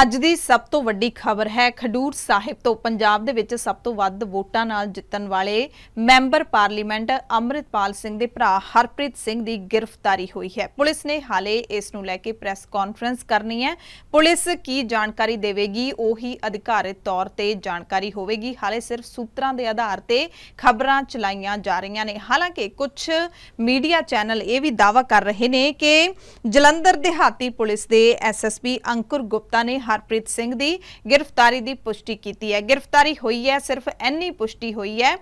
ਅੱਜ ਦੀ ਸਭ ਤੋਂ ਵੱਡੀ ਖਬਰ ਹੈ ਖਡੂਰ ਸਾਹਿਬ ਤੋਂ ਪੰਜਾਬ ਦੇ ਵਿੱਚ ਸਭ ਤੋਂ ਵੱਧ ਵੋਟਾਂ ਨਾਲ ਜਿੱਤਣ ਵਾਲੇ ਮੈਂਬਰ ਪਾਰਲੀਮੈਂਟ ਅਮਰਿਤਪਾਲ ਸਿੰਘ ਦੇ ਭਰਾ ਹਰਪ੍ਰੀਤ ਸਿੰਘ ਦੀ ਗ੍ਰਿਫਤਾਰੀ ਹੋਈ ਹੈ ਪੁਲਿਸ ਨੇ ਹਾਲੇ ਇਸ ਨੂੰ ਲੈ ਕੇ ਪ੍ਰੈਸ ਕਾਨਫਰੰਸ ਕਰਨੀ ਹੈ ਪੁਲਿਸ ਕੀ ਜਾਣਕਾਰੀ ਦੇਵੇਗੀ ਉਹੀ ਅਧਿਕਾਰਿਤ ਤੌਰ ਤੇ ਜਾਣਕਾਰੀ ਹੋਵੇਗੀ ਹਾਲੇ ਸਿਰਫ ਸੂਤਰਾਂ ਦੇ ਆਧਾਰ ਤੇ ਖਬਰਾਂ ਚਲਾਈਆਂ ਜਾ ਰਹੀਆਂ ਨੇ ਹਾਲਾਂਕਿ ਕੁਝ ਮੀਡੀਆ ਚੈਨਲ ਇਹ ਵੀ ਦਾਵਾ ਕਰ ਰਹੇ ਨੇ ਕਿ ਜਲੰਧਰ ਦਿਹਾਤੀ ਪੁਲਿਸ ਦੇ ਐਸਐਸਪੀ ਅੰਕੁਰ ਗੁਪਤਾ ਨੇ ਨੇ ਹਰਪ੍ਰੀਤ ਸਿੰਘ ਦੀ ਗ੍ਰਿਫਤਾਰੀ ਦੀ ਪੁਸ਼ਟੀ ਕੀਤੀ ਹੈ ਗ੍ਰਿਫਤਾਰੀ ਹੋਈ ਹੈ ਸਿਰਫ ਐਨੀ ਪੁਸ਼ਟੀ ਹੋਈ ਹੈ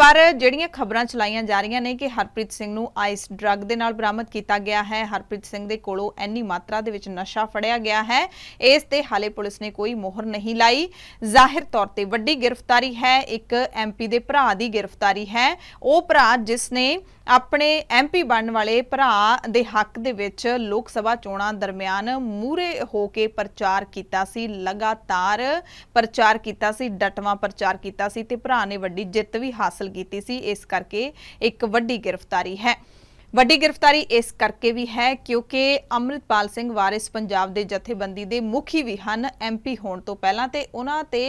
ਪਰ ਜਿਹੜੀਆਂ ਖਬਰਾਂ ਚਲਾਈਆਂ ਜਾ ਰਹੀਆਂ ਨੇ ਕਿ ਹਰਪ੍ਰੀਤ ਸਿੰਘ ਨੂੰ ਆਈਸ ਡਰੱਗ ਦੇ ਨਾਲ ਬਰਾਮਦ ਕੀਤਾ ਗਿਆ ਹੈ ਹਰਪ੍ਰੀਤ ਸਿੰਘ ਦੇ ਕੋਲੋਂ ਐਨੀ ਮਾਤਰਾ ਦੇ ਵਿੱਚ ਨਸ਼ਾ ਫੜਿਆ ਗਿਆ ਹੈ ਇਸ ਤੇ ਹਾਲੇ ਪੁਲਿਸ ਨੇ ਕੋਈ ਮੋਹਰ ਨਹੀਂ ਲਾਈ ਜ਼ਾਹਿਰ ਤੌਰ ਤੇ ਵੱਡੀ ਗ੍ਰਿਫਤਾਰੀ ਹੈ ਇੱਕ ਐਮਪੀ ਦੇ ਭਰਾ ਦੀ ਗ੍ਰਿਫਤਾਰੀ ਹੈ ਉਹ ਭਰਾ ਜਿਸ ਨੇ ਆਪਣੇ ਐਮਪੀ ਬਣਨ ਵਾਲੇ ਭਰਾ ਦੇ ਹੱਕ ਦੇ ਵਿੱਚ ਲੋਕ ਸਭਾ ਚੋਣਾਂ ਦਰਮਿਆਨ ਮੂਰੇ ਹੋ ਕੇ ਪ੍ਰਚਾਰ ਪ੍ਰਚਾਰ ਕੀਤਾ ਸੀ ਲਗਾਤਾਰ ਪ੍ਰਚਾਰ ਕੀਤਾ ਸੀ ਡਟਵਾ ਪ੍ਰਚਾਰ ਕੀਤਾ ਸੀ ਤੇ ਭਰਾ ਨੇ ਵੱਡੀ ਜਿੱਤ ਵੀ ਹਾਸਲ ਕੀਤੀ ਸੀ ਇਸ ਕਰਕੇ ਇੱਕ ਵੱਡੀ ਗ੍ਰਿਫਤਾਰੀ ਹੈ ਵੱਡੀ ਗ੍ਰਿਫਤਾਰੀ ਇਸ ਕਰਕੇ ਵੀ ਹੈ ਕਿਉਂਕਿ ਅਮਰਿਤਪਾਲ ਸਿੰਘ ਵਾਰਿਸ ਪੰਜਾਬ ਦੇ ਜਥੇਬੰਦੀ ਦੇ ਮੁਖੀ ਵੀ ਹਨ ਐਮਪੀ ਹੋਣ ਤੋਂ ਪਹਿਲਾਂ ਤੇ ਉਹਨਾਂ ਤੇ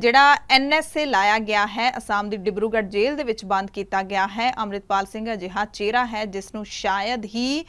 ਜਿਹੜਾ ਐਨਐਸਏ ਲਾਇਆ ਗਿਆ ਹੈ ਅਸਾਮ ਦੀ ਡਿਬਰੂਗੜ ਜੇਲ੍ਹ ਦੇ ਵਿੱਚ ਬੰਦ ਕੀਤਾ ਗਿਆ ਹੈ ਅਮਰਿਤਪਾਲ ਸਿੰਘ ਅਜਿਹਾ ਚਿਹਰਾ ਹੈ ਜਿਸ ਨੂੰ ਸ਼ਾਇਦ ਹੀ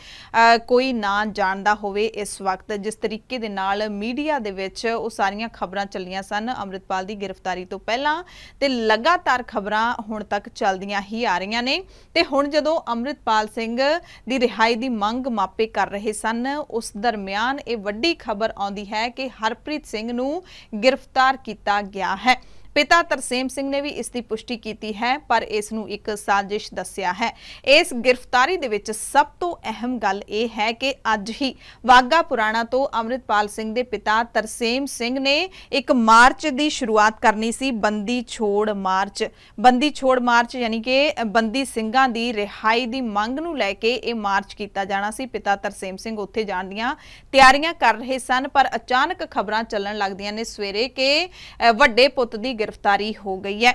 ਕੋਈ ਨਾ ਜਾਣਦਾ ਹੋਵੇ ਇਸ ਵਕਤ ਜਿਸ ਤਰੀਕੇ ਦੇ ਨਾਲ ਮੀਡੀਆ ਦੇ ਵਿੱਚ ਉਹ ਸਾਰੀਆਂ ਖਬਰਾਂ ਚੱਲੀਆਂ ਸਨ ਅਮਰਿਤਪਾਲ ਦੀ ਗ੍ਰਿਫਤਾਰੀ ਤੋਂ ਪਹਿਲਾਂ ਤੇ ਲਗਾਤਾਰ ਖਬਰਾਂ ਹੁਣ ਤੱਕ ਚੱਲਦੀਆਂ ਹੀ ਆ ਰਹੀਆਂ ਨੇ ਤੇ ਹੁਣ ਜਦੋਂ ਅਮਰਿਤਪਾਲ ਜਸਪਾਲ ਸਿੰਘ ਦੀ ਰਿਹਾਈ ਦੀ ਮੰਗ ਮਾਪੇ ਕਰ ਰਹੇ ਸਨ ਉਸ ਦਰਮਿਆਨ ਇਹ ਵੱਡੀ ਖਬਰ ਆਉਂਦੀ ਹੈ ਕਿ ਹਰਪ੍ਰੀਤ ਸਿੰਘ ਨੂੰ ਗ੍ਰਿਫਤਾਰ ਕੀਤਾ ਗਿਆ ਹੈ ਪਿਤਾ ਤਰਸੇਮ ਸਿੰਘ ਨੇ ਵੀ ਇਸ ਦੀ ਪੁਸ਼ਟੀ ਕੀਤੀ ਹੈ ਪਰ ਇਸ ਨੂੰ ਇੱਕ ਸਾਜ਼ਿਸ਼ ਦੱਸਿਆ ਹੈ ਇਸ ਗ੍ਰਿਫਤਾਰੀ ਦੇ ਵਿੱਚ ਸਭ ਤੋਂ ਅਹਿਮ ਗੱਲ ਇਹ ਹੈ ਕਿ ਅੱਜ ਹੀ ਵਾਗਾ ਪੁਰਾਣਾ ਤੋਂ ਅਮਰਿਤਪਾਲ ਸਿੰਘ ਦੇ ਪਿਤਾ ਤਰਸੇਮ ਸਿੰਘ ਨੇ ਇੱਕ ਮਾਰਚ ਦੀ ਸ਼ੁਰੂਆਤ ਕਰਨੀ ਸੀ ਬੰਦੀ ਛੋੜ ਮਾਰਚ ਬੰਦੀ ਛੋੜ ਮਾਰਚ ਯਾਨੀ ਕਿ ਬੰਦੀ ਸਿੰਘਾਂ ਦੀ ਰਿਹਾਈ ਦੀ ਮੰਗ ਨੂੰ ਲੈ ਕੇ ਇਹ ਮਾਰਚ ਕੀਤਾ ਜਾਣਾ ਸੀ ਪਿਤਾ ਤਰਸੇਮ ਸਿੰਘ ਉੱਥੇ ਜਾਣ ਦੀਆਂ ਤਿਆਰੀਆਂ ਕਰ ਰਹੇ ਸਨ ਪਰ ਅਚਾਨਕ ਖਬਰਾਂ ਚੱਲਣ ਲੱਗਦੀਆਂ ਨੇ ਸਵੇਰੇ ਕਿ ਵੱਡੇ ਪੁੱਤ ਦੀ ਗ੍ਰਿਫਤਾਰੀ ਹੋ ਗਈ ਹੈ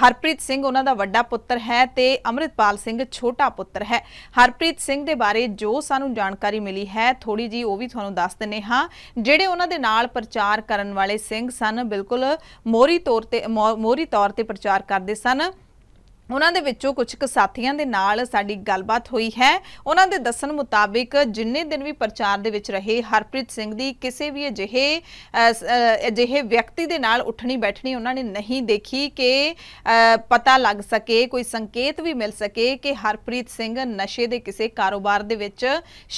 ਹਰਪ੍ਰੀਤ ਸਿੰਘ ਉਹਨਾਂ ਦਾ ਵੱਡਾ ਪੁੱਤਰ ਹੈ ਤੇ ਅਮਰਿਤਪਾਲ ਸਿੰਘ ਛੋਟਾ ਪੁੱਤਰ ਹੈ ਹਰਪ੍ਰੀਤ ਸਿੰਘ ਦੇ ਬਾਰੇ ਜੋ ਸਾਨੂੰ ਜਾਣਕਾਰੀ ਮਿਲੀ ਹੈ ਥੋੜੀ ਜੀ ਉਹ ਵੀ ਤੁਹਾਨੂੰ ਦੱਸ ਦਿੰਨੇ ਹਾਂ ਜਿਹੜੇ ਉਹਨਾਂ ਦੇ ਨਾਲ ਪ੍ਰਚਾਰ ਕਰਨ ਵਾਲੇ ਸਿੰਘ ਸਨ ਬਿਲਕੁਲ ਮੋਰੀ ਤੌਰ ਤੇ ਮੋਰੀ ਤੌਰ ਤੇ ਪ੍ਰਚਾਰ ਕਰਦੇ ਸਨ ਉਹਨਾਂ ਦੇ ਵਿੱਚੋਂ ਕੁਝ ਕੁ ਸਾਥੀਆਂ ਦੇ ਨਾਲ ਸਾਡੀ ਗੱਲਬਾਤ ਹੋਈ ਹੈ ਉਹਨਾਂ ਦੇ ਦੱਸਣ ਮੁਤਾਬਿਕ ਜਿੰਨੇ ਦਿਨ ਵੀ ਪ੍ਰਚਾਰ ਦੇ ਵਿੱਚ ਰਹੇ ਹਰਪ੍ਰੀਤ ਸਿੰਘ ਦੀ ਕਿਸੇ ਵੀ ਅਜਿਹੇ ਅਜਿਹੇ ਵਿਅਕਤੀ ਦੇ ਨਾਲ ਉੱਠਣੀ ਬੈਠਣੀ ਉਹਨਾਂ ਨੇ ਨਹੀਂ ਦੇਖੀ ਕਿ ਪਤਾ ਲੱਗ ਸਕੇ ਕੋਈ ਸੰਕੇਤ ਵੀ ਮਿਲ ਸਕੇ ਕਿ ਹਰਪ੍ਰੀਤ ਸਿੰਘ ਨਸ਼ੇ ਦੇ ਕਿਸੇ ਕਾਰੋਬਾਰ ਦੇ ਵਿੱਚ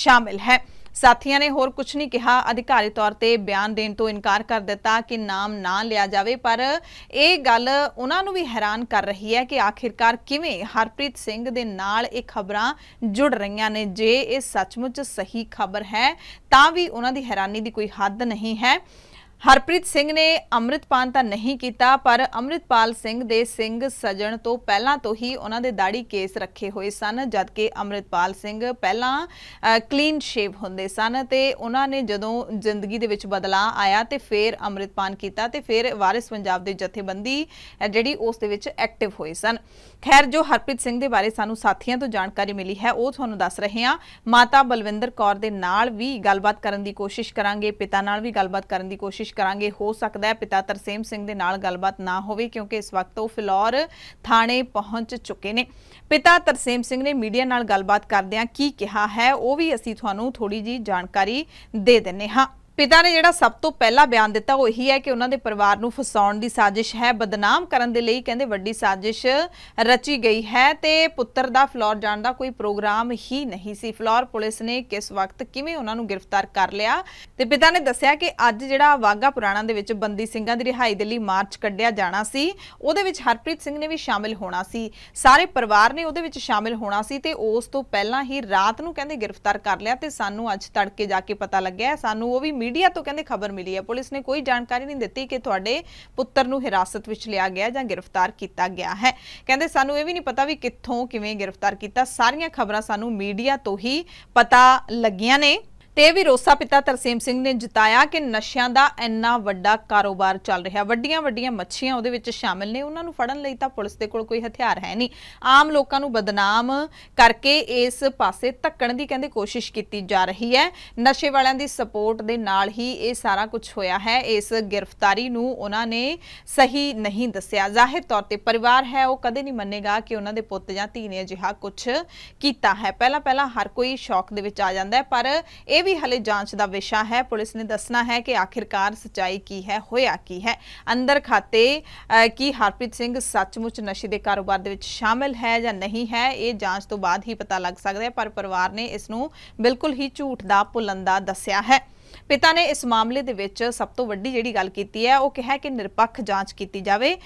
ਸ਼ਾਮਿਲ ਹੈ ਸਾਥੀਆਂ ਨੇ ਹੋਰ ਕੁਝ ਨਹੀਂ ਕਿਹਾ ਅਧਿਕਾਰੀ ਤੌਰ ਤੇ ਬਿਆਨ ਦੇਣ ਤੋਂ ਇਨਕਾਰ ਕਰ ਦਿੱਤਾ ਕਿ ਨਾਮ ਨਾ ਲਿਆ ਜਾਵੇ ਪਰ ਇਹ ਗੱਲ ਉਹਨਾਂ ਨੂੰ ਵੀ ਹੈਰਾਨ ਕਰ ਰਹੀ ਹੈ ਕਿ ਆਖਿਰਕਾਰ ਕਿਵੇਂ ਹਰਪ੍ਰੀਤ ਸਿੰਘ ਦੇ ਨਾਲ ਇਹ ਖਬਰਾਂ ਜੁੜ ਰਹੀਆਂ ਨੇ ਜੇ ਇਹ ਸੱਚਮੁੱਚ ਸਹੀ ਖਬਰ ਹੈ ਤਾਂ ਵੀ ਉਹਨਾਂ ਦੀ ਹੈਰਾਨੀ ਦੀ ਕੋਈ ਹੱਦ ਨਹੀਂ ਹੈ ਹਰਪ੍ਰੀਤ ਸਿੰਘ ਨੇ ਅੰਮ੍ਰਿਤਪਾਨ ਤਾਂ ਨਹੀਂ ਕੀਤਾ ਪਰ ਅੰਮ੍ਰਿਤਪਾਲ ਸਿੰਘ ਦੇ ਸਿੰਘ ਸਜਣ ਤੋਂ ਪਹਿਲਾਂ ਤੋਂ ਹੀ ਉਹਨਾਂ ਦੇ ਦਾੜੀ ਕੇਸ ਰੱਖੇ ਹੋਏ ਸਨ ਜਦਕਿ ਅੰਮ੍ਰਿਤਪਾਲ ਸਿੰਘ ਪਹਿਲਾਂ ਕਲੀਨ ਸ਼ੇਵ ਹੁੰਦੇ ਸਨ ਤੇ ਉਹਨਾਂ ਨੇ ਜਦੋਂ ਜ਼ਿੰਦਗੀ ਦੇ ਵਿੱਚ ਬਦਲਾਅ ਆਇਆ ਤੇ ਫਿਰ ਅੰਮ੍ਰਿਤਪਾਨ ਕੀਤਾ ਤੇ ਫਿਰ ਵਾਰਿਸ ਪੰਜਾਬ ਦੇ ਜਥੇਬੰਦੀ ਜਿਹੜੀ ਉਸ ਦੇ ਵਿੱਚ ਐਕਟਿਵ ਹੋਏ ਸਨ ਖੈਰ ਜੋ ਹਰਪ੍ਰੀਤ ਸਿੰਘ ਦੇ ਬਾਰੇ ਸਾਨੂੰ ਸਾਥੀਆਂ ਤੋਂ ਜਾਣਕਾਰੀ ਮਿਲੀ ਹੈ ਉਹ ਤੁਹਾਨੂੰ ਦੱਸ ਰਹੇ ਹਾਂ ਮਾਤਾ ਬਲਵਿੰਦਰ ਕੌਰ ਦੇ ਨਾਲ ਵੀ ਗੱਲਬਾਤ ਕਰਨ ਦੀ ਕੋਸ਼ਿਸ਼ ਕਰਾਂਗੇ ਪਿਤਾ ਨਾਲ ਵੀ ਗੱਲਬਾਤ ਕਰਨ ਦੀ ਕੋਸ਼ਿਸ਼ ਕੋਸ਼ਿਸ਼ ਕਰਾਂਗੇ ਹੋ ਸਕਦਾ ਹੈ ਪਿਤਾ ਤਰਸੇਮ ਸਿੰਘ ਦੇ ਨਾਲ ਗੱਲਬਾਤ ਨਾ ਹੋਵੇ ਕਿਉਂਕਿ ਇਸ ਵਕਤ ਉਹ ਫਿਲੌਰ ਥਾਣੇ ਪਹੁੰਚ ਚੁੱਕੇ ਨੇ ਪਿਤਾ ਤਰਸੇਮ ਸਿੰਘ ਨੇ ਮੀਡੀਆ ਨਾਲ ਗੱਲਬਾਤ ਕਰਦਿਆਂ ਕੀ ਕਿਹਾ ਹੈ ਉਹ ਵੀ ਅਸੀਂ ਤੁਹਾਨੂੰ ਥੋੜੀ ਜੀ ਜਾਣਕਾਰੀ ਦੇ ਦਿੰਨੇ ਹਾਂ ਪਿਤਾ ਨੇ ਜਿਹੜਾ ਸਭ ਤੋਂ ਪਹਿਲਾ ਬਿਆਨ ਦਿੱਤਾ ਉਹ ਇਹੀ ਹੈ ਕਿ ਉਹਨਾਂ ਦੇ ਪਰਿਵਾਰ ਨੂੰ ਫਸਾਉਣ ਦੀ ਸਾਜ਼ਿਸ਼ ਹੈ ਬਦਨਾਮ ਕਰਨ ਦੇ ਲਈ ਕਹਿੰਦੇ ਵੱਡੀ ਸਾਜ਼ਿਸ਼ ਰਚੀ ਗਈ ਹੈ ਤੇ ਪੁੱਤਰ ਦਾ ਫਲੋਰ ਜਾਣ ਦਾ ਕੋਈ ਪ੍ਰੋਗਰਾਮ ਹੀ ਨਹੀਂ ਸੀ ਫਲੋਰ ਪੁਲਿਸ ਨੇ ਕਿਸ ਵਕਤ ਕਿਵੇਂ ਉਹਨਾਂ ਨੂੰ ਗ੍ਰਿਫਤਾਰ ਕਰ ਲਿਆ ਤੇ ਪਿਤਾ ਨੇ ਦੱਸਿਆ ਕਿ ਅੱਜ ਜਿਹੜਾ ਵਾਗਾ ਪੁਰਾਣਾ ਦੇ ਵਿੱਚ ਬੰਦੀ ਸਿੰਘਾਂ ਦੀ ਰਿਹਾਈ ਦੇ ਲਈ ਮਾਰਚ ਕੱਢਿਆ ਜਾਣਾ ਸੀ ਉਹਦੇ ਵਿੱਚ ਹਰਪ੍ਰੀਤ ਸਿੰਘ ਨੇ ਵੀ ਸ਼ਾਮਿਲ ਹੋਣਾ ਸੀ ਸਾਰੇ ਪਰਿਵਾਰ ਨੇ ਉਹਦੇ ਵਿੱਚ ਸ਼ਾਮਿਲ ਹੋਣਾ ਸੀ ਤੇ ਉਸ ਤੋਂ ਪਹਿਲਾਂ ਹੀ ਰਾਤ ਨੂੰ ਕਹਿੰਦੇ ਗ੍ਰਿਫਤਾਰ ਕਰ ਲਿਆ ਤੇ ਸਾਨੂੰ ਅੱਜ ਤੜਕੇ ਜਾ ਕੇ ਪਤਾ ਲੱਗਿਆ ਸਾਨੂੰ ਉਹ ਵੀ ਮੀਡੀਆ ਤੋਂ ਕਹਿੰਦੇ ਖਬਰ ਮਿਲੀ ਹੈ ਪੁਲਿਸ ਨੇ ਕੋਈ ਜਾਣਕਾਰੀ ਨਹੀਂ ਦਿੱਤੀ ਕਿ ਤੁਹਾਡੇ ਪੁੱਤਰ ਨੂੰ ਹਿਰਾਸਤ ਵਿੱਚ ਲਿਆ ਗਿਆ ਜਾਂ ਗ੍ਰਿਫਤਾਰ ਕੀਤਾ ਗਿਆ ਹੈ ਕਹਿੰਦੇ ਸਾਨੂੰ ਇਹ ਵੀ ਨਹੀਂ ਪਤਾ ਵੀ ਕਿੱਥੋਂ ਕਿਵੇਂ ਗ੍ਰਿਫਤਾਰ ਕੀਤਾ ਸਾਰੀਆਂ ਖਬਰਾਂ ਸਾਨੂੰ ਮੀਡੀਆ ਤੋਂ ਹੀ ਪਤਾ ਲੱਗੀਆਂ ਨੇ ਤੇ ਵਿਰੋਸਾ ਪਿਤਾ ਤਰਸੀਮ ਸਿੰਘ ਨੇ ਜਿਤਾਇਆ ਕਿ ਨਸ਼ਿਆਂ ਦਾ ਇੰਨਾ ਵੱਡਾ ਕਾਰੋਬਾਰ ਚੱਲ ਰਿਹਾ ਵੱਡੀਆਂ ਵੱਡੀਆਂ ਮੱਛੀਆਂ ਉਹਦੇ ਵਿੱਚ ਸ਼ਾਮਿਲ ਨੇ ਉਹਨਾਂ ਨੂੰ ਫੜਨ ਲਈ ਤਾਂ ਪੁਲਿਸ ਦੇ ਕੋਲ ਕੋਈ ਹਥਿਆਰ ਹੈ ਨਹੀਂ ਆਮ ਲੋਕਾਂ ਨੂੰ ਬਦਨਾਮ ਕਰਕੇ ਇਸ ਪਾਸੇ ਧੱਕਣ ਦੀ ਕਹਿੰਦੇ ਕੋਸ਼ਿਸ਼ ਕੀਤੀ ਜਾ ਰਹੀ ਹੈ ਨਸ਼ੇ ਵਾਲਿਆਂ ਦੀ ਸਪੋਰਟ ਦੇ ਨਾਲ ਹੀ ਇਹ ਸਾਰਾ ਕੁਝ ਹੋਇਆ ਹੈ ਇਸ ਗ੍ਰਿਫਤਾਰੀ ਨੂੰ ਉਹਨਾਂ ਨੇ ਸਹੀ ਨਹੀਂ ਦੱਸਿਆ ਜ਼ਾਹਿਰ ਤੌਰ ਤੇ ਪਰਿਵਾਰ ਹੈ ਉਹ ਕਦੇ ਨਹੀਂ ਮੰਨੇਗਾ ਕਿ ਉਹਨਾਂ ਦੇ ਪੁੱਤ ਜਾਂ ਧੀ ਨੇ ਅਜਿਹਾ ਕੁਝ ਕੀਤਾ ਹੈ ਪਹਿਲਾਂ ਪਹਿਲਾਂ ਹਰ ਕੋਈ ਸ਼ੌਕ ਦੇ ਵਿੱਚ ਆ ਜਾਂਦਾ ਹੈ ਪਰ ਇਹ ਵੀ ਹਲੇ ਜਾਂਚ ਦਾ ਵਿਸ਼ਾ ਹੈ ਪੁਲਿਸ ਨੇ ਦੱਸਣਾ ਹੈ ਕਿ ਆਖਿਰਕਾਰ ਸਚਾਈ ਕੀ ਹੈ ਹੋਇਆ ਕੀ ਹੈ ਅੰਦਰ ਖਾਤੇ ਕੀ ਹਰਪ੍ਰੀਤ ਸਿੰਘ ਸੱਚਮੁੱਚ ਨਸ਼ੇ ਦੇ ਕਾਰੋਬਾਰ ਦੇ ਵਿੱਚ ਸ਼ਾਮਿਲ ਹੈ ਜਾਂ ਨਹੀਂ ਹੈ ਇਹ ਜਾਂਚ ਤੋਂ ਬਾਅਦ ਹੀ ਪਤਾ ਲੱਗ ਸਕਦਾ ਹੈ ਪਰ ਪਰਿਵਾਰ ਨੇ ਇਸ ਨੂੰ ਬਿਲਕੁਲ ਹੀ ਝੂਠ ਦਾ ਪੁਲੰਦਾ ਦੱਸਿਆ ਹੈ ਪਿਤਾ ਨੇ ਇਸ ਮਾਮਲੇ ਦੇ ਵਿੱਚ ਸਭ ਤੋਂ ਵੱਡੀ ਜਿਹੜੀ ਗੱਲ ਕੀਤੀ ਹੈ ਉਹ ਕਿਹਾ ਕਿ ਨਿਰਪੱਖ ਜਾਂਚ ਕੀਤੀ ਜਾਵੇ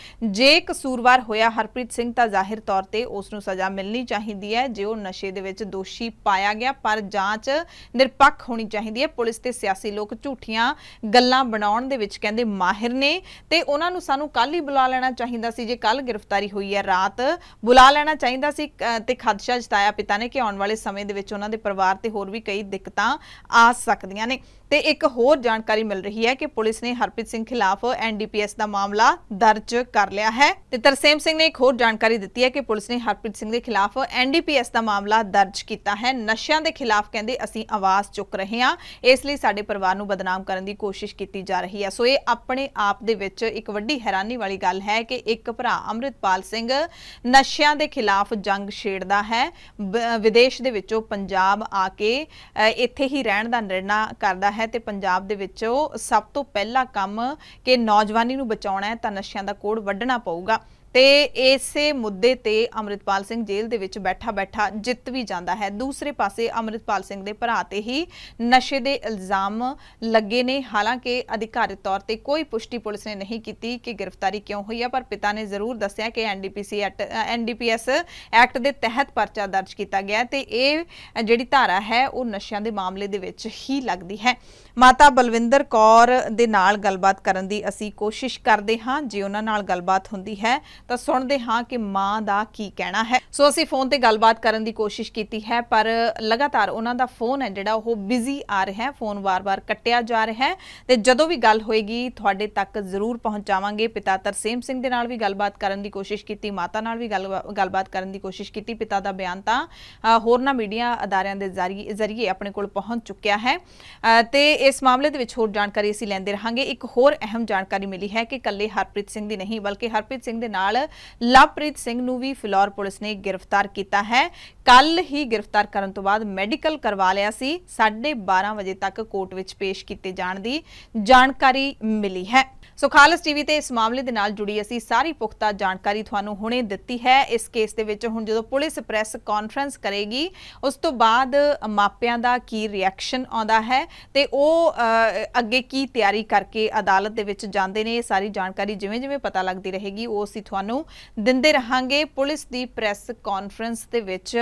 ਜੇ ਕਸੂਰਵਾਰ ਹੋਇਆ ਹਰਪ੍ਰੀਤ ਸਿੰਘ ਤਾਂ ਜ਼ਾਹਿਰ ਤੌਰ ਤੇ ਉਸ ਨੂੰ ਸਜ਼ਾ ਮਿਲਣੀ ਚਾਹੀਦੀ ਹੈ ਜੇ ਉਹ ਨਸ਼ੇ ਦੇ ਵਿੱਚ ਦੋਸ਼ੀ ਪਾਇਆ ਗਿਆ ਪਰ ਜਾਂਚ ਨਿਰਪੱਖ ਹੋਣੀ ਚਾਹੀਦੀ ਹੈ ਪੁਲਿਸ ਤੇ ਸਿਆਸੀ ਲੋਕ ਝੂਠੀਆਂ ਗੱਲਾਂ ਬਣਾਉਣ ਦੇ ਵਿੱਚ ਕਹਿੰਦੇ ਮਾਹਿਰ ਨੇ ਤੇ ਉਹਨਾਂ ਨੂੰ ਸਾਨੂੰ ਕੱਲ ਹੀ ਬੁਲਾ ਲੈਣਾ ਚਾਹੀਦਾ ਸੀ ਜੇ ਕੱਲ ਗ੍ਰਿਫਤਾਰੀ ਹੋਈ ਹੈ ਰਾਤ ਬੁਲਾ ਲੈਣਾ ਚਾਹੀਦਾ ਸੀ ਤੇ ਖਦਸ਼ਾ ਜਤਾਇਆ ਪਿਤਾ ਨੇ ਕਿ ਆਉਣ ਵਾਲੇ ਸਮੇਂ ਦੇ ਵਿੱਚ ਉਹਨਾਂ ਦੇ ਪਰਿਵਾਰ ਤੇ ਹੋਰ ਵੀ ਕਈ ਦਿੱਕਤਾਂ ਆ ਸਕਦੀਆਂ ਨੇ ਤੇ ਇੱਕ ਹੋਰ ਜਾਣਕਾਰੀ ਮਿਲ ਰਹੀ ਹੈ ਕਿ ਪੁਲਿਸ ਨੇ ਹਰਪ੍ਰੀਤ ਸਿੰਘ ਖਿਲਾਫ ਐਨਡੀਪੀਐਸ ਦਾ ਮਾਮਲਾ ਦਰਜ ਕਰ ਲਿਆ ਹੈ ਤੇ ਤਰਸੇਮ ਸਿੰਘ ਨੇ ਇੱਕ ਹੋਰ ਜਾਣਕਾਰੀ ਦਿੱਤੀ ਹੈ ਕਿ ਪੁਲਿਸ ਨੇ ਹਰਪ੍ਰੀਤ ਸਿੰਘ ਦੇ ਖਿਲਾਫ ਐਨਡੀਪੀਐਸ ਦਾ ਮਾਮਲਾ ਦਰਜ ਕੀਤਾ ਹੈ ਨਸ਼ਿਆਂ ਦੇ ਖਿਲਾਫ ਕਹਿੰਦੇ ਅਸੀਂ ਆਵਾਜ਼ ਚੁੱਕ ਰਹੇ ਹਾਂ ਇਸ ਲਈ ਸਾਡੇ ਪਰਿਵਾਰ ਨੂੰ ਬਦਨਾਮ ਕਰਨ ਦੀ ਕੋਸ਼ਿਸ਼ ਕੀਤੀ ਜਾ ਰਹੀ ਹੈ ਸੋ ਇਹ ਆਪਣੇ ਆਪ ਦੇ ਵਿੱਚ ਇੱਕ ਵੱਡੀ ਹੈਰਾਨੀ ਵਾਲੀ ਗੱਲ ਹੈ ਕਿ ਇੱਕ ਭਰਾ ਅਮਰਿਤਪਾਲ ਸਿੰਘ ਨਸ਼ਿਆਂ ਦੇ ਖਿਲਾਫ ਜੰਗ ਛੇੜਦਾ ਹੈ ਵਿਦੇਸ਼ ਦੇ ਵਿੱਚੋਂ ਪੰਜਾਬ ਆ ਕੇ ਇੱਥੇ ਹੀ ਰਹਿਣ ਦਾ ਨਿਰਣਾ ਕਰਦਾ ਹੈ ਹੈ ਤੇ ਪੰਜਾਬ ਦੇ ਵਿੱਚ ਸਭ ਤੋਂ ਪਹਿਲਾ ਕੰਮ ਕਿ ਨੌਜਵਾਨੀ ਨੂੰ ਬਚਾਉਣਾ ਹੈ ਤਾਂ ਨਸ਼ਿਆਂ ਦਾ ਕੋੜ ਵੱਢਣਾ ਪਊਗਾ ਤੇ ਇਸੇ ਮੁੱਦੇ ਤੇ ਅਮਰਿਤਪਾਲ ਸਿੰਘ ਜੇਲ੍ਹ ਦੇ ਵਿੱਚ ਬੈਠਾ-ਬੈਠਾ ਜਿੱਤ ਵੀ ਜਾਂਦਾ ਹੈ ਦੂਸਰੇ ਪਾਸੇ ਅਮਰਿਤਪਾਲ ਸਿੰਘ ਦੇ ਭਰਾ ਤੇ ਹੀ ਨਸ਼ੇ ਦੇ ਇਲਜ਼ਾਮ ਲੱਗੇ ਨੇ ਹਾਲਾਂਕਿ ਅਧਿਕਾਰਤ ਤੌਰ ਤੇ ਕੋਈ ਪੁਸ਼ਟੀ ਪੁਲਿਸ ਨੇ ਨਹੀਂ ਕੀਤੀ ਕਿ ਗ੍ਰਿਫਤਾਰੀ ਕਿਉਂ ਹੋਈ ਹੈ ਪਰ ਪਿਤਾ ਨੇ ਜ਼ਰੂਰ ਦੱਸਿਆ ਕਿ ਐਨਡੀਪੀਸੀ ਐਕਟ ਐਨਡੀਪੀਐਸ ਐਕਟ ਦੇ ਤਹਿਤ ਪਰਚਾ ਦਰਜ ਕੀਤਾ ਗਿਆ ਤੇ ਇਹ ਜਿਹੜੀ ਧਾਰਾ ਹੈ ਉਹ ਨਸ਼ਿਆਂ ਦੇ ਮਾਮਲੇ ਦੇ ਵਿੱਚ ਹੀ ਲੱਗਦੀ ਹੈ ਮਾਤਾ ਬਲਵਿੰਦਰ ਕੌਰ ਦੇ ਨਾਲ ਗੱਲਬਾਤ ਕਰਨ ਦੀ ਅਸੀਂ ਕੋਸ਼ਿਸ਼ ਕਰਦੇ ਹਾਂ ਜੇ ਉਹਨਾਂ ਨਾਲ ਗੱਲਬਾਤ ਹੁੰਦੀ ਹੈ ਤਾਂ ਸੁਣਦੇ ਹਾਂ ਕਿ ਮਾਂ ਦਾ ਕੀ ਕਹਿਣਾ ਹੈ ਸੋ ਅਸੀਂ ਫੋਨ ਤੇ ਗੱਲਬਾਤ ਕਰਨ ਦੀ ਕੋਸ਼ਿਸ਼ ਕੀਤੀ ਹੈ ਪਰ ਲਗਾਤਾਰ ਉਹਨਾਂ ਦਾ ਫੋਨ ਹੈ ਜਿਹੜਾ ਉਹ ਬਿਜ਼ੀ ਆ ਰਿਹਾ ਹੈ ਫੋਨ ਵਾਰ-ਵਾਰ ਕੱਟਿਆ ਜਾ ਰਿਹਾ ਹੈ ਤੇ ਜਦੋਂ ਵੀ ਗੱਲ ਹੋਏਗੀ ਤੁਹਾਡੇ ਤੱਕ ਜ਼ਰੂਰ ਪਹੁੰਚਾਵਾਂਗੇ ਪਿਤਾ ਤਰਸੇਮ ਸਿੰਘ ਦੇ ਨਾਲ ਵੀ ਗੱਲਬਾਤ ਕਰਨ ਦੀ ਕੋਸ਼ਿਸ਼ ਕੀਤੀ ਮਾਤਾ ਨਾਲ ਵੀ ਗੱਲਬਾਤ ਕਰਨ ਦੀ ਕੋਸ਼ਿਸ਼ ਕੀਤੀ ਪਿਤਾ ਦਾ ਬਿਆਨ ਤਾਂ ਹੋਰਨਾਂ ਮੀਡੀਆ ਅਦਾਰਿਆਂ ਦੇ ਜ਼ਰੀਏ ਆਪਣੇ ਕੋਲ ਪਹੁੰਚ ਚੁੱਕਿਆ ਹੈ ਤੇ ਇਸ ਮਾਮਲੇ ਦੇ ਵਿੱਚ ਹੋਰ ਜਾਣਕਾਰੀ ਅਸੀਂ ਲੈਂਦੇ ਰਹਾਂਗੇ ਇੱਕ ਹੋਰ ਅਹਿਮ ਜਾਣਕਾਰੀ ਮਿਲੀ ਹੈ ਕਿ ਕੱਲੇ ਹਰਪ੍ਰੀਤ ਸਿੰਘ ਦੀ ਨਹੀਂ ਬਲਕਿ ਹਰਪ੍ਰੀਤ ਸਿੰਘ ਦੇ ਨਾਲ ਜਲੰਧਰ ਲਵਪ੍ਰੀਤ ਸਿੰਘ ਨੂੰ ਵੀ ਫਿਲੌਰ ਪੁਲਿਸ ਨੇ ਗ੍ਰਿਫਤਾਰ ਕੀਤਾ ਹੈ ਕੱਲ ਹੀ ਗ੍ਰਿਫਤਾਰ ਕਰਨ ਤੋਂ ਬਾਅਦ ਮੈਡੀਕਲ ਕਰਵਾ ਲਿਆ ਸੀ 12:30 ਵਜੇ ਤੱਕ ਕੋਰਟ ਵਿੱਚ ਪੇਸ਼ ਕੀਤੇ ਜਾਣ ਦੀ ਜਾਣਕਾਰੀ ਮਿਲੀ ਹੈ ਸੋ ਖਾਲਸ ਟੀਵੀ ਤੇ ਇਸ ਮਾਮਲੇ ਦੇ ਨਾਲ ਜੁੜੀ ਅਸੀਂ ਸਾਰੀ ਪੁਖਤਾ ਜਾਣਕਾਰੀ ਤੁਹਾਨੂੰ ਹੁਣੇ ਦਿੱਤੀ ਹੈ ਇਸ ਕੇਸ ਦੇ ਵਿੱਚ ਹੁਣ ਜਦੋਂ ਪੁਲਿਸ ਪ੍ਰੈਸ ਕਾਨਫਰੰਸ ਕਰੇਗੀ ਉਸ ਤੋਂ ਬਾਅਦ ਮਾਪਿਆਂ ਦਾ ਕੀ ਰਿਐਕਸ਼ਨ ਆਉਂਦਾ ਹੈ ਤੇ ਉਹ ਅੱਗੇ ਕੀ ਤਿਆਰੀ ਕਰਕੇ ਅਦਾਲਤ ਦੇ ਵਿੱਚ ਜਾਂਦੇ ਨੇ ਇਹ ਸਾਰੀ ਜਾਣਕਾਰੀ ਜਿਵੇਂ-ਜਿਵੇਂ ਪਤਾ ਲੱਗਦੀ ਰਹੇਗੀ ਉਹ ਅਸੀਂ ਤੁਹਾਨੂੰ ਦਿੰਦੇ ਰਹਾਂਗੇ ਪੁਲਿਸ ਦੀ ਪ੍ਰੈਸ ਕਾਨਫਰੰਸ ਦੇ ਵਿੱਚ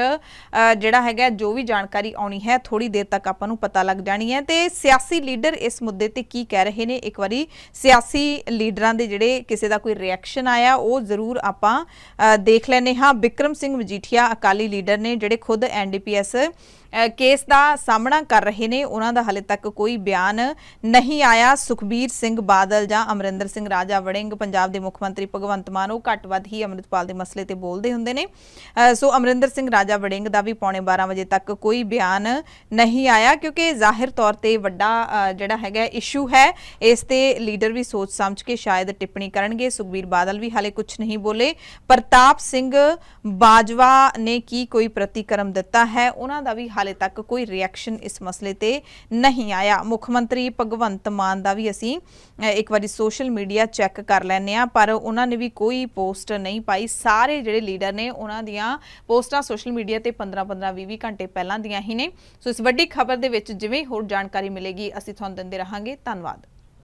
ਜਿਹੜਾ ਹੈਗਾ ਜੋ ਵੀ ਜਾਣਕਾਰੀ ਆਉਣੀ ਹੈ ਥੋੜੀ ਦੇਰ ਤੱਕ ਆਪਾਂ ਨੂੰ ਪਤਾ ਲੱਗ ਜਾਣੀ ਹੈ ਤੇ ਸਿਆਸੀ ਲੀਡਰ ਇਸ ਮੁੱਦੇ ਤੇ ਕੀ ਕਹਿ ਰਹੇ ਨੇ ਇੱਕ ਵਾਰੀ ਸਿਆਸੀ ਲੀਡਰਾਂ ਦੇ ਜਿਹੜੇ ਕਿਸੇ ਦਾ ਕੋਈ ਰਿਐਕਸ਼ਨ ਆਇਆ ਉਹ ਜ਼ਰੂਰ ਆਪਾਂ ਦੇਖ ਲੈਨੇ ਹਾਂ ਵਿਕਰਮ ਸਿੰਘ ਮਜੀਠੀਆ ਅਕਾਲੀ ਲੀਡਰ ਨੇ ਜਿਹੜੇ ਖੁਦ ਐਨਡੀਪੀਐਸ ਕੇਸ ਦਾ ਸਾਹਮਣਾ ਕਰ ਰਹੇ ਨੇ ਉਹਨਾਂ ਦਾ ਹਲੇ ਤੱਕ ਕੋਈ ਬਿਆਨ ਨਹੀਂ ਆਇਆ ਸੁਖਬੀਰ ਸਿੰਘ ਬਾਦਲ ਜਾਂ ਅਮਰਿੰਦਰ ਸਿੰਘ ਰਾਜਾ ਵੜਿੰਗ ਪੰਜਾਬ ਦੇ ਮੁੱਖ ਮੰਤਰੀ ਭਗਵੰਤ ਮਾਨ ਉਹ ਘੱਟ-ਵੱਧ ਹੀ ਅਮਰਿਤਪਾਲ ਦੇ ਮਸਲੇ ਤੇ ਬੋਲਦੇ ਹੁੰਦੇ ਨੇ ਸੋ ਅਮਰਿੰਦਰ ਸਿੰਘ ਰਾਜਾ ਵੜਿੰਗ ਦਾ ਵੀ ਪੌਣੇ 12 ਵਜੇ ਤੱਕ ਕੋਈ ਬਿਆਨ ਨਹੀਂ ਆਇਆ ਕਿਉਂਕਿ ਜ਼ਾਹਿਰ ਤੌਰ ਤੇ ਵੱਡਾ ਜਿਹੜਾ ਹੈਗਾ ਇਸ਼ੂ ਹੈ ਇਸ ਤੇ ਲੀਡਰ ਵੀ ਸੋਚ ਸਮਝ ਕੇ ਸ਼ਾਇਦ ਟਿੱਪਣੀ ਕਰਨਗੇ ਸੁਖਬੀਰ ਬਾਦਲ ਵੀ ਹਾਲੇ ਕੁਝ ਨਹੀਂ ਬੋਲੇ ਪ੍ਰਤਾਪ ਸਿੰਘ ਬਾਜਵਾ ਨੇ ਕੀ ਕੋਈ ਪ੍ਰਤੀਕਰਮ ਦਿੱਤਾ ਹੈ ਉਹਨਾਂ ਦਾ ਵੀ ਹਾਲੇ ਤੱਕ ਕੋਈ ਰਿਐਕਸ਼ਨ ਇਸ ਮਸਲੇ ਤੇ ਨਹੀਂ ਆਇਆ ਮੁੱਖ ਮੰਤਰੀ ਭਗਵੰਤ ਮਾਨ ਦਾ ਵੀ ਅਸੀਂ ਇੱਕ ਵਾਰੀ ਸੋਸ਼ਲ ਮੀਡੀਆ ਚੈੱਕ ਕਰ ਲੈਨੇ ਆ ਪਰ ਉਹਨਾਂ ਨੇ ਵੀ ਕੋਈ ਪੋਸਟ ਨਹੀਂ ਪਾਈ ਸਾਰੇ ਜਿਹੜੇ ਲੀਡਰ ਨੇ ਉਹਨਾਂ ਦੀਆਂ ਪੋਸਟਾਂ ਸੋਸ਼ਲ ਮੀਡੀਆ ਤੇ 15-15 20-20 ਘੰਟੇ ਪਹਿਲਾਂ ਦੀਆਂ ਹੀ ਨੇ ਸੋ ਇਸ ਵੱਡੀ ਖਬਰ ਦੇ ਵਿੱਚ ਜਿਵੇਂ ਹੋਰ ਜਾਣਕਾਰੀ ਮਿਲੇਗੀ ਅਸੀਂ ਤੁਹਾਨੂੰ ਦਿੰਦੇ ਰਹਾਂਗੇ ਧੰਨਵਾਦ